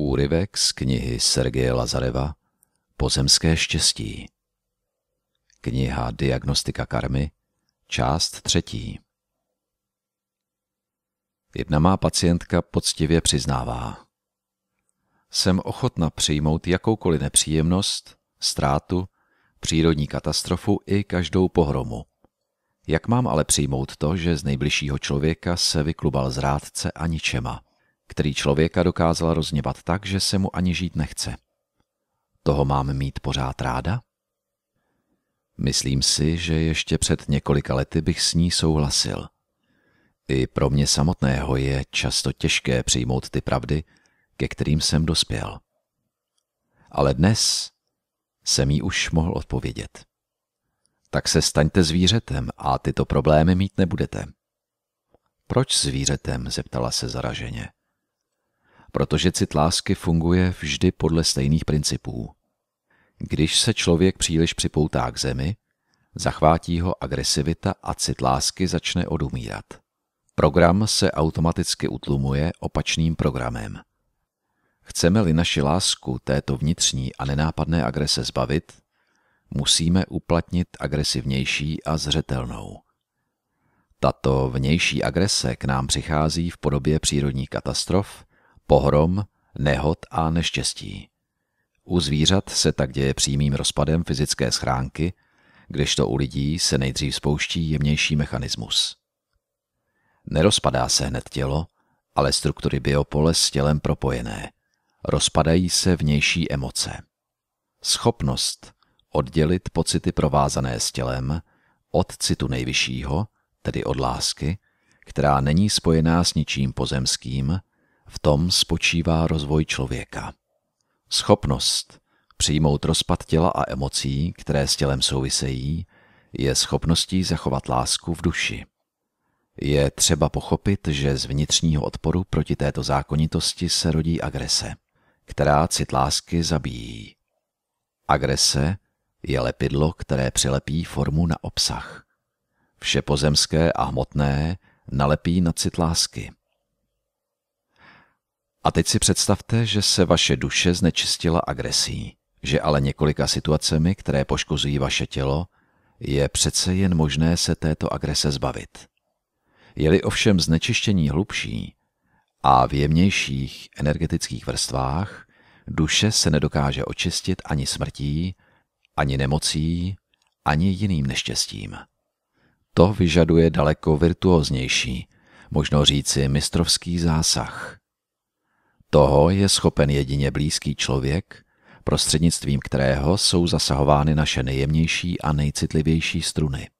Úryvek z knihy Sergeje Lazareva Pozemské štěstí Kniha Diagnostika karmy Část třetí Jedna má pacientka poctivě přiznává. Jsem ochotna přijmout jakoukoliv nepříjemnost, ztrátu, přírodní katastrofu i každou pohromu. Jak mám ale přijmout to, že z nejbližšího člověka se vyklubal zrádce a ničema? který člověka dokázal rozněvat tak, že se mu ani žít nechce. Toho mám mít pořád ráda? Myslím si, že ještě před několika lety bych s ní souhlasil. I pro mě samotného je často těžké přijmout ty pravdy, ke kterým jsem dospěl. Ale dnes jsem jí už mohl odpovědět. Tak se staňte zvířetem a tyto problémy mít nebudete. Proč zvířetem? zeptala se zaraženě protože cit lásky funguje vždy podle stejných principů. Když se člověk příliš připoutá k zemi, zachvátí ho agresivita a cit lásky začne odumírat. Program se automaticky utlumuje opačným programem. Chceme-li naši lásku této vnitřní a nenápadné agrese zbavit, musíme uplatnit agresivnější a zřetelnou. Tato vnější agrese k nám přichází v podobě přírodních katastrof, pohrom, nehod a neštěstí. U zvířat se tak děje přímým rozpadem fyzické schránky, kdežto u lidí se nejdřív spouští jemnější mechanismus. Nerozpadá se hned tělo, ale struktury biopole s tělem propojené. Rozpadají se vnější emoce. Schopnost oddělit pocity provázané s tělem od citu nejvyššího, tedy od lásky, která není spojená s ničím pozemským, v tom spočívá rozvoj člověka. Schopnost přijmout rozpad těla a emocí, které s tělem souvisejí, je schopností zachovat lásku v duši. Je třeba pochopit, že z vnitřního odporu proti této zákonitosti se rodí agrese, která cit lásky zabíjí. Agrese je lepidlo, které přilepí formu na obsah. Vše pozemské a hmotné nalepí na cit lásky. A teď si představte, že se vaše duše znečistila agresí, že ale několika situacemi, které poškozují vaše tělo, je přece jen možné se této agrese zbavit. Je-li ovšem znečištění hlubší a v jemnějších energetických vrstvách, duše se nedokáže očistit ani smrtí, ani nemocí, ani jiným neštěstím. To vyžaduje daleko virtuóznější, možno říci mistrovský zásah – toho je schopen jedině blízký člověk, prostřednictvím kterého jsou zasahovány naše nejjemnější a nejcitlivější struny.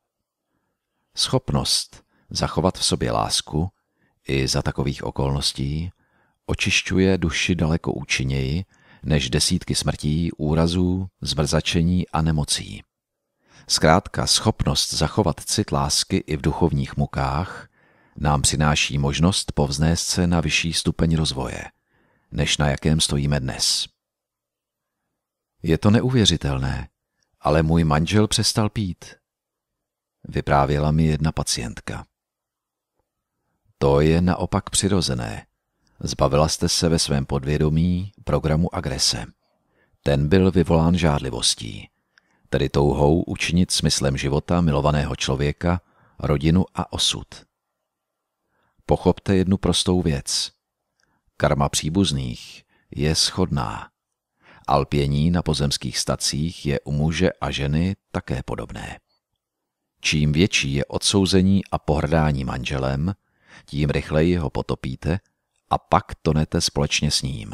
Schopnost zachovat v sobě lásku i za takových okolností očišťuje duši daleko účinněji než desítky smrtí, úrazů, zmrzačení a nemocí. Zkrátka schopnost zachovat cit lásky i v duchovních mukách nám přináší možnost povznést se na vyšší stupeň rozvoje – než na jakém stojíme dnes. Je to neuvěřitelné, ale můj manžel přestal pít. Vyprávěla mi jedna pacientka. To je naopak přirozené. Zbavila jste se ve svém podvědomí programu agrese. Ten byl vyvolán žádlivostí, tedy touhou učinit smyslem života milovaného člověka, rodinu a osud. Pochopte jednu prostou věc. Karma příbuzných je schodná. Alpění na pozemských stacích je u muže a ženy také podobné. Čím větší je odsouzení a pohrdání manželem, tím rychleji ho potopíte a pak tonete společně s ním.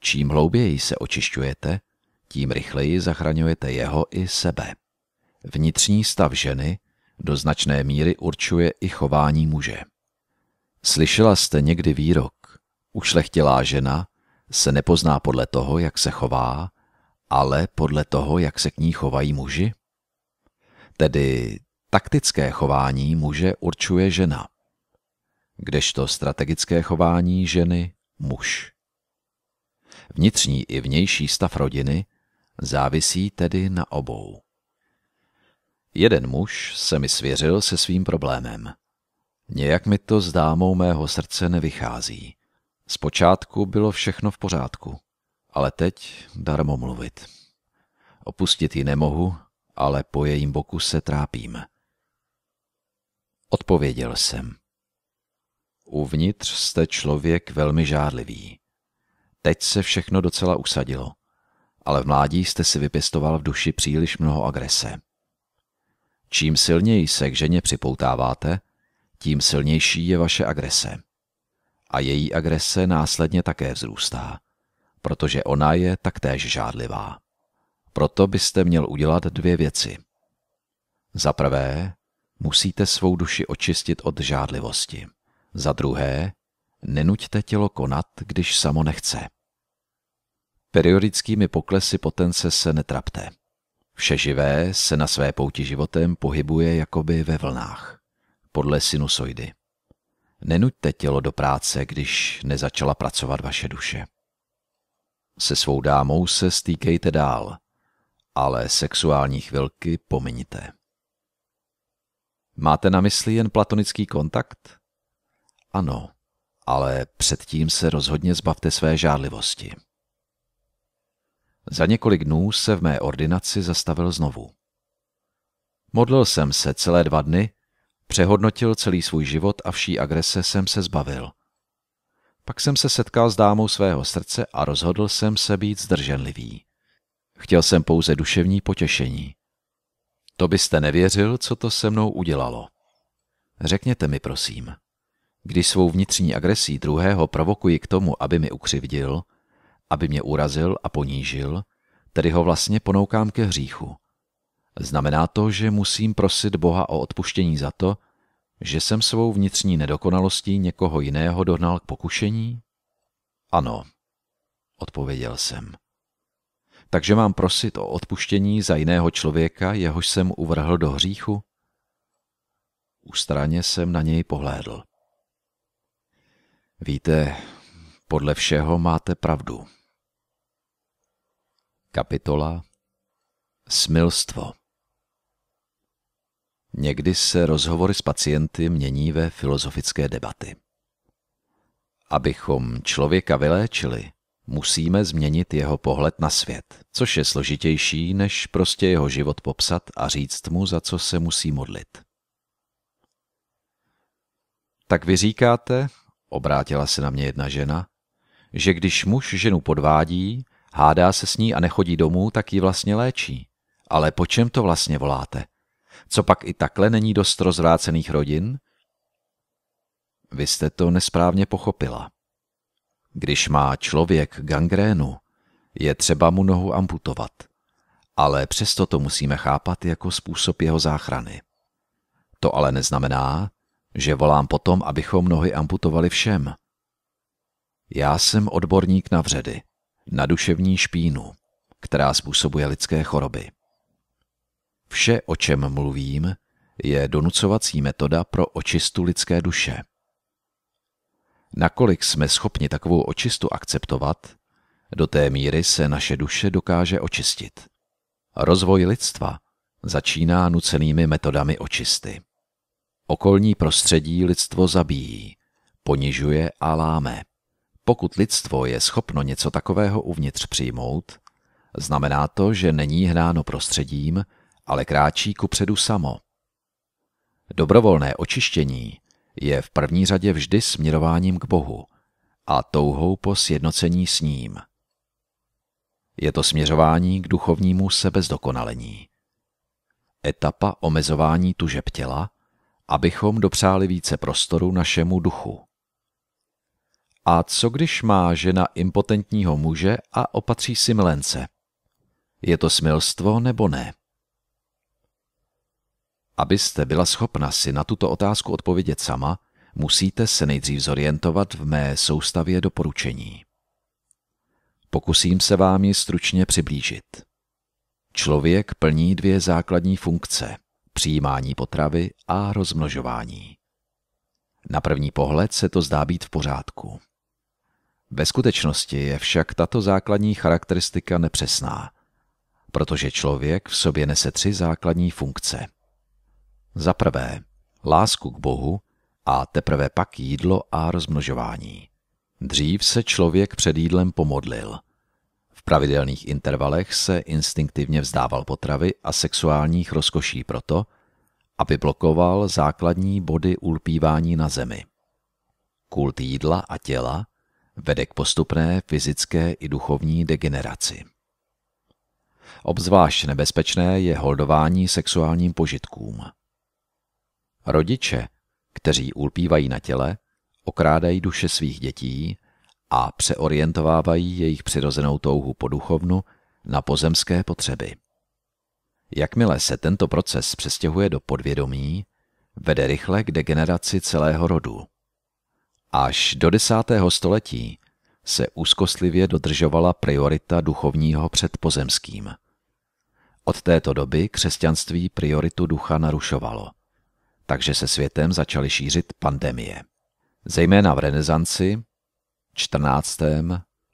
Čím hlouběji se očišťujete, tím rychleji zachraňujete jeho i sebe. Vnitřní stav ženy do značné míry určuje i chování muže. Slyšela jste někdy výrok, Ušlechtilá žena se nepozná podle toho, jak se chová, ale podle toho, jak se k ní chovají muži? Tedy taktické chování muže určuje žena, kdežto strategické chování ženy muž. Vnitřní i vnější stav rodiny závisí tedy na obou. Jeden muž se mi svěřil se svým problémem. Nějak mi to s dámou mého srdce nevychází. Zpočátku bylo všechno v pořádku, ale teď darmo mluvit. Opustit ji nemohu, ale po jejím boku se trápím. Odpověděl jsem. Uvnitř jste člověk velmi žádlivý. Teď se všechno docela usadilo, ale v mládí jste si vypěstoval v duši příliš mnoho agrese. Čím silněji se k ženě připoutáváte, tím silnější je vaše agrese a její agrese následně také vzrůstá, protože ona je taktéž žádlivá. Proto byste měl udělat dvě věci. Za prvé, musíte svou duši očistit od žádlivosti. Za druhé, nenuďte tělo konat, když samo nechce. Periodickými poklesy potence se netrapte. Vše živé se na své pouti životem pohybuje jakoby ve vlnách, podle sinusoidy. Nenuďte tělo do práce, když nezačala pracovat vaše duše. Se svou dámou se stýkejte dál, ale sexuální chvilky pominíte. Máte na mysli jen platonický kontakt? Ano, ale předtím se rozhodně zbavte své žádlivosti. Za několik dnů se v mé ordinaci zastavil znovu. Modlil jsem se celé dva dny Přehodnotil celý svůj život a vší agrese jsem se zbavil. Pak jsem se setkal s dámou svého srdce a rozhodl jsem se být zdrženlivý. Chtěl jsem pouze duševní potěšení. To byste nevěřil, co to se mnou udělalo. Řekněte mi, prosím, když svou vnitřní agresí druhého provokuji k tomu, aby mi ukřivdil, aby mě urazil a ponížil, tedy ho vlastně ponoukám ke hříchu – Znamená to, že musím prosit Boha o odpuštění za to, že jsem svou vnitřní nedokonalostí někoho jiného dohnal k pokušení? Ano, odpověděl jsem. Takže mám prosit o odpuštění za jiného člověka, jehož jsem uvrhl do hříchu? Ústraně jsem na něj pohlédl. Víte, podle všeho máte pravdu. Kapitola Smilstvo Někdy se rozhovory s pacienty mění ve filozofické debaty. Abychom člověka vyléčili, musíme změnit jeho pohled na svět, což je složitější, než prostě jeho život popsat a říct mu, za co se musí modlit. Tak vy říkáte, obrátila se na mě jedna žena, že když muž ženu podvádí, hádá se s ní a nechodí domů, tak ji vlastně léčí. Ale po čem to vlastně voláte? Co pak i takhle není dost rozvrácených rodin? Vy jste to nesprávně pochopila. Když má člověk gangrénu, je třeba mu nohu amputovat, ale přesto to musíme chápat jako způsob jeho záchrany. To ale neznamená, že volám potom, abychom nohy amputovali všem. Já jsem odborník na vředy, na duševní špínu, která způsobuje lidské choroby. Vše, o čem mluvím, je donucovací metoda pro očistu lidské duše. Nakolik jsme schopni takovou očistu akceptovat, do té míry se naše duše dokáže očistit. Rozvoj lidstva začíná nucenými metodami očisty. Okolní prostředí lidstvo zabíjí, ponižuje a láme. Pokud lidstvo je schopno něco takového uvnitř přijmout, znamená to, že není hnáno prostředím, ale kráčí předu samo. Dobrovolné očištění je v první řadě vždy směrováním k Bohu a touhou po sjednocení s ním. Je to směřování k duchovnímu sebezdokonalení. Etapa omezování tužeb těla, abychom dopřáli více prostoru našemu duchu. A co když má žena impotentního muže a opatří si milence? Je to smilstvo nebo ne? Abyste byla schopna si na tuto otázku odpovědět sama, musíte se nejdřív zorientovat v mé soustavě doporučení. Pokusím se vám ji stručně přiblížit. Člověk plní dvě základní funkce – přijímání potravy a rozmnožování. Na první pohled se to zdá být v pořádku. Ve skutečnosti je však tato základní charakteristika nepřesná, protože člověk v sobě nese tři základní funkce – za prvé, lásku k Bohu a teprve pak jídlo a rozmnožování. Dřív se člověk před jídlem pomodlil. V pravidelných intervalech se instinktivně vzdával potravy a sexuálních rozkoší proto, aby blokoval základní body ulpívání na zemi. Kult jídla a těla vede k postupné fyzické i duchovní degeneraci. Obzvlášť nebezpečné je holdování sexuálním požitkům – Rodiče, kteří ulpívají na těle, okrádají duše svých dětí a přeorientovávají jejich přirozenou touhu po duchovnu na pozemské potřeby. Jakmile se tento proces přestěhuje do podvědomí, vede rychle k degeneraci celého rodu. Až do desátého století se úzkostlivě dodržovala priorita duchovního před pozemským. Od této doby křesťanství prioritu ducha narušovalo takže se světem začaly šířit pandemie. Zejména v renesanci, 14.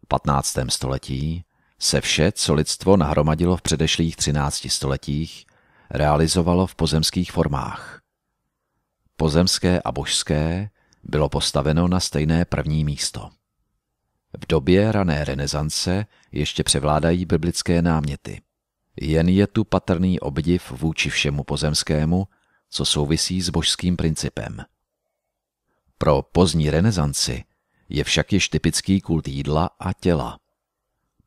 15. století se vše, co lidstvo nahromadilo v předešlých 13 stoletích, realizovalo v pozemských formách. Pozemské a božské bylo postaveno na stejné první místo. V době rané renesance ještě převládají biblické náměty. Jen je tu patrný obdiv vůči všemu pozemskému co souvisí s božským principem. Pro pozdní renesanci je však již typický kult jídla a těla.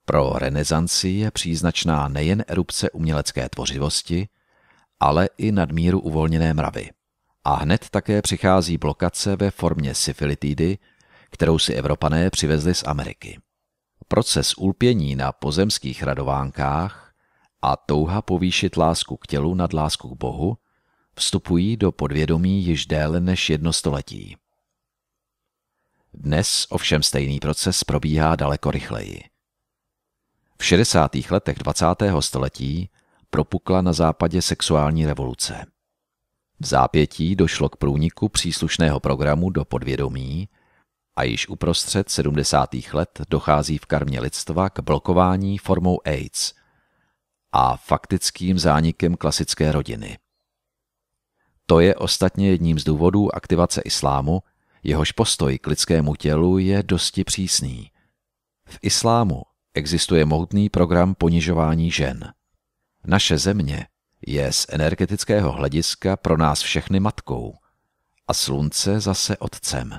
Pro renesanci je příznačná nejen erupce umělecké tvořivosti, ale i nadmíru uvolněné mravy. A hned také přichází blokace ve formě syfilitidy, kterou si Evropané přivezli z Ameriky. Proces ulpění na pozemských radovánkách a touha povýšit lásku k tělu nad lásku k Bohu vstupují do podvědomí již déle než jedno století. Dnes ovšem stejný proces probíhá daleko rychleji. V 60. letech 20. století propukla na západě sexuální revoluce. V zápětí došlo k průniku příslušného programu do podvědomí a již uprostřed 70. let dochází v karmě lidstva k blokování formou AIDS a faktickým zánikem klasické rodiny. To je ostatně jedním z důvodů aktivace islámu, jehož postoj k lidskému tělu je dosti přísný. V islámu existuje moutný program ponižování žen. Naše země je z energetického hlediska pro nás všechny matkou a slunce zase otcem.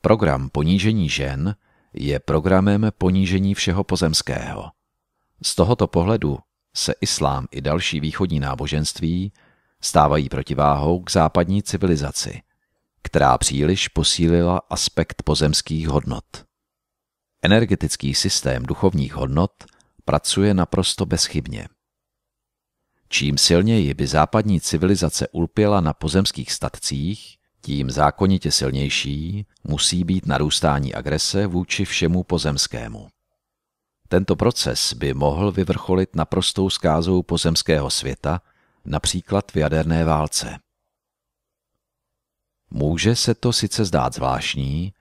Program ponížení žen je programem ponížení všeho pozemského. Z tohoto pohledu se islám i další východní náboženství stávají protiváhou k západní civilizaci, která příliš posílila aspekt pozemských hodnot. Energetický systém duchovních hodnot pracuje naprosto bezchybně. Čím silněji by západní civilizace ulpěla na pozemských statcích, tím zákonitě silnější musí být narůstání agrese vůči všemu pozemskému. Tento proces by mohl vyvrcholit naprostou zkázou pozemského světa například v jaderné válce. Může se to sice zdát zvláštní,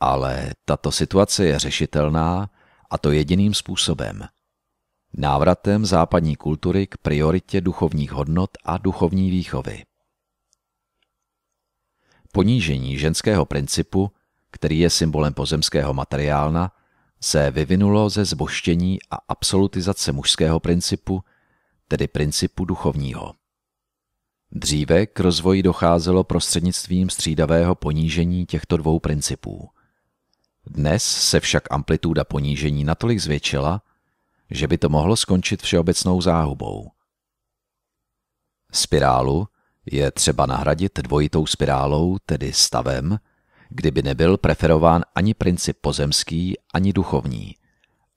ale tato situace je řešitelná a to jediným způsobem. Návratem západní kultury k prioritě duchovních hodnot a duchovní výchovy. Ponížení ženského principu, který je symbolem pozemského materiálna, se vyvinulo ze zboštění a absolutizace mužského principu, tedy principu duchovního. Dříve k rozvoji docházelo prostřednictvím střídavého ponížení těchto dvou principů. Dnes se však amplituda ponížení natolik zvětšila, že by to mohlo skončit všeobecnou záhubou. Spirálu je třeba nahradit dvojitou spirálou, tedy stavem, kdyby nebyl preferován ani princip pozemský, ani duchovní,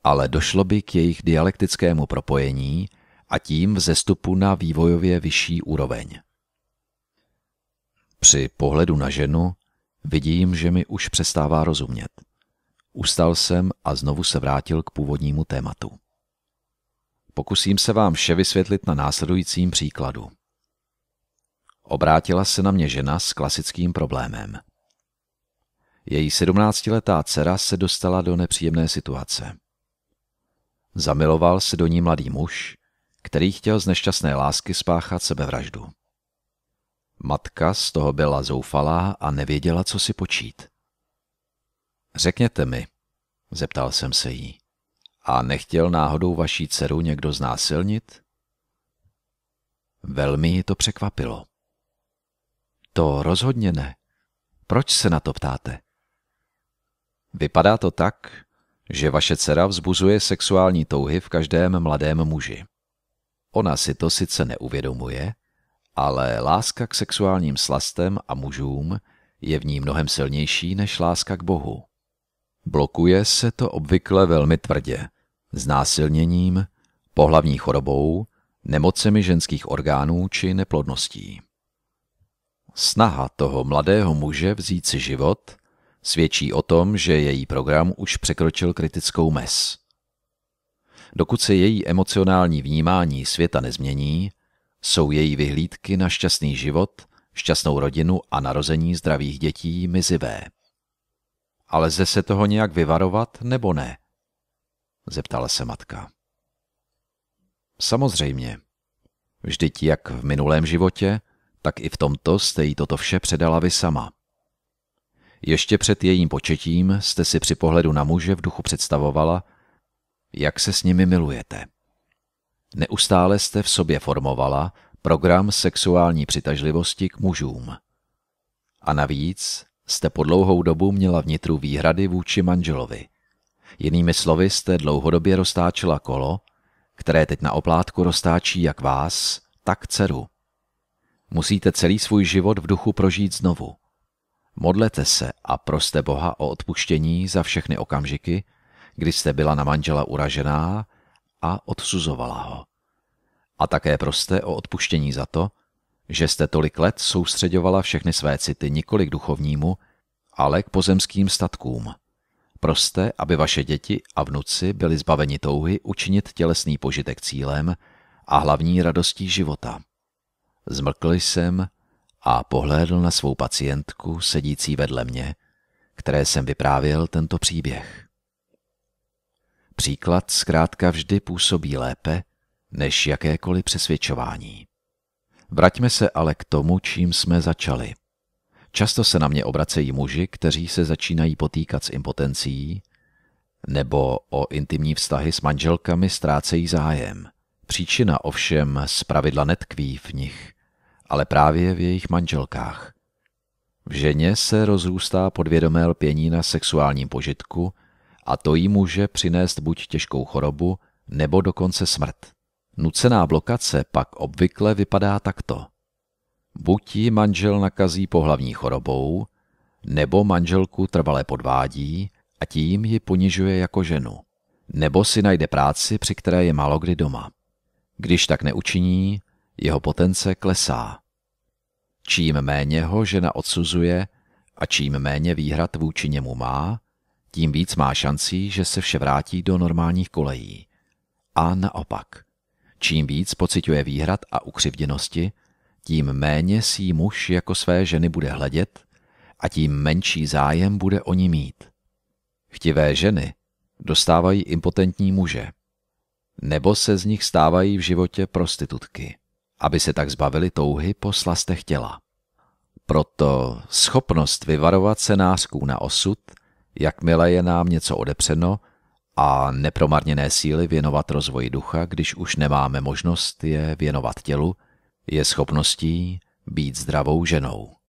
ale došlo by k jejich dialektickému propojení – a tím vzestupu na vývojově vyšší úroveň. Při pohledu na ženu vidím, že mi už přestává rozumět. Ustal jsem a znovu se vrátil k původnímu tématu. Pokusím se vám vše vysvětlit na následujícím příkladu. Obrátila se na mě žena s klasickým problémem. Její sedmnáctiletá dcera se dostala do nepříjemné situace. Zamiloval se do ní mladý muž který chtěl z nešťastné lásky spáchat sebevraždu. Matka z toho byla zoufalá a nevěděla, co si počít. Řekněte mi, zeptal jsem se jí, a nechtěl náhodou vaší dceru někdo znásilnit? Velmi ji to překvapilo. To rozhodně ne. Proč se na to ptáte? Vypadá to tak, že vaše dcera vzbuzuje sexuální touhy v každém mladém muži. Ona si to sice neuvědomuje, ale láska k sexuálním slastem a mužům je v ní mnohem silnější než láska k Bohu. Blokuje se to obvykle velmi tvrdě, znásilněním, pohlavní chorobou, nemocemi ženských orgánů či neplodností. Snaha toho mladého muže vzít si život svědčí o tom, že její program už překročil kritickou mez. Dokud se její emocionální vnímání světa nezmění, jsou její vyhlídky na šťastný život, šťastnou rodinu a narození zdravých dětí mizivé. Ale lze se toho nějak vyvarovat nebo ne? Zeptala se matka. Samozřejmě. Vždyť jak v minulém životě, tak i v tomto jste jí toto vše předala vy sama. Ještě před jejím početím jste si při pohledu na muže v duchu představovala, jak se s nimi milujete. Neustále jste v sobě formovala program sexuální přitažlivosti k mužům. A navíc jste po dlouhou dobu měla vnitru výhrady vůči manželovi. Jinými slovy jste dlouhodobě roztáčela kolo, které teď na oplátku roztáčí jak vás, tak dceru. Musíte celý svůj život v duchu prožít znovu. Modlete se a proste Boha o odpuštění za všechny okamžiky, kdy jste byla na manžela uražená a odsuzovala ho. A také proste o odpuštění za to, že jste tolik let soustředovala všechny své city nikoli k duchovnímu, ale k pozemským statkům. Proste, aby vaše děti a vnuci byli zbaveni touhy učinit tělesný požitek cílem a hlavní radostí života. Zmrkl jsem a pohlédl na svou pacientku sedící vedle mě, které jsem vyprávěl tento příběh. Příklad zkrátka vždy působí lépe než jakékoliv přesvědčování. Vraťme se ale k tomu, čím jsme začali. Často se na mě obracejí muži, kteří se začínají potýkat s impotencí, nebo o intimní vztahy s manželkami ztrácejí zájem. Příčina ovšem pravidla netkví v nich, ale právě v jejich manželkách. V ženě se rozrůstá podvědomé lpění na sexuálním požitku a to jí může přinést buď těžkou chorobu, nebo dokonce smrt. Nucená blokace pak obvykle vypadá takto. Buď ji manžel nakazí pohlavní chorobou, nebo manželku trvale podvádí a tím ji ponižuje jako ženu, nebo si najde práci, při které je málo kdy doma. Když tak neučiní, jeho potence klesá. Čím méně ho žena odsuzuje a čím méně výhrad vůči němu má, tím víc má šancí, že se vše vrátí do normálních kolejí. A naopak, čím víc pociťuje výhrad a ukřivděnosti, tím méně si muž jako své ženy bude hledět a tím menší zájem bude o ní mít. Chtivé ženy dostávají impotentní muže, nebo se z nich stávají v životě prostitutky, aby se tak zbavili touhy po slastech těla. Proto schopnost vyvarovat se násků na osud – Jakmile je nám něco odepřeno a nepromarněné síly věnovat rozvoji ducha, když už nemáme možnost je věnovat tělu, je schopností být zdravou ženou.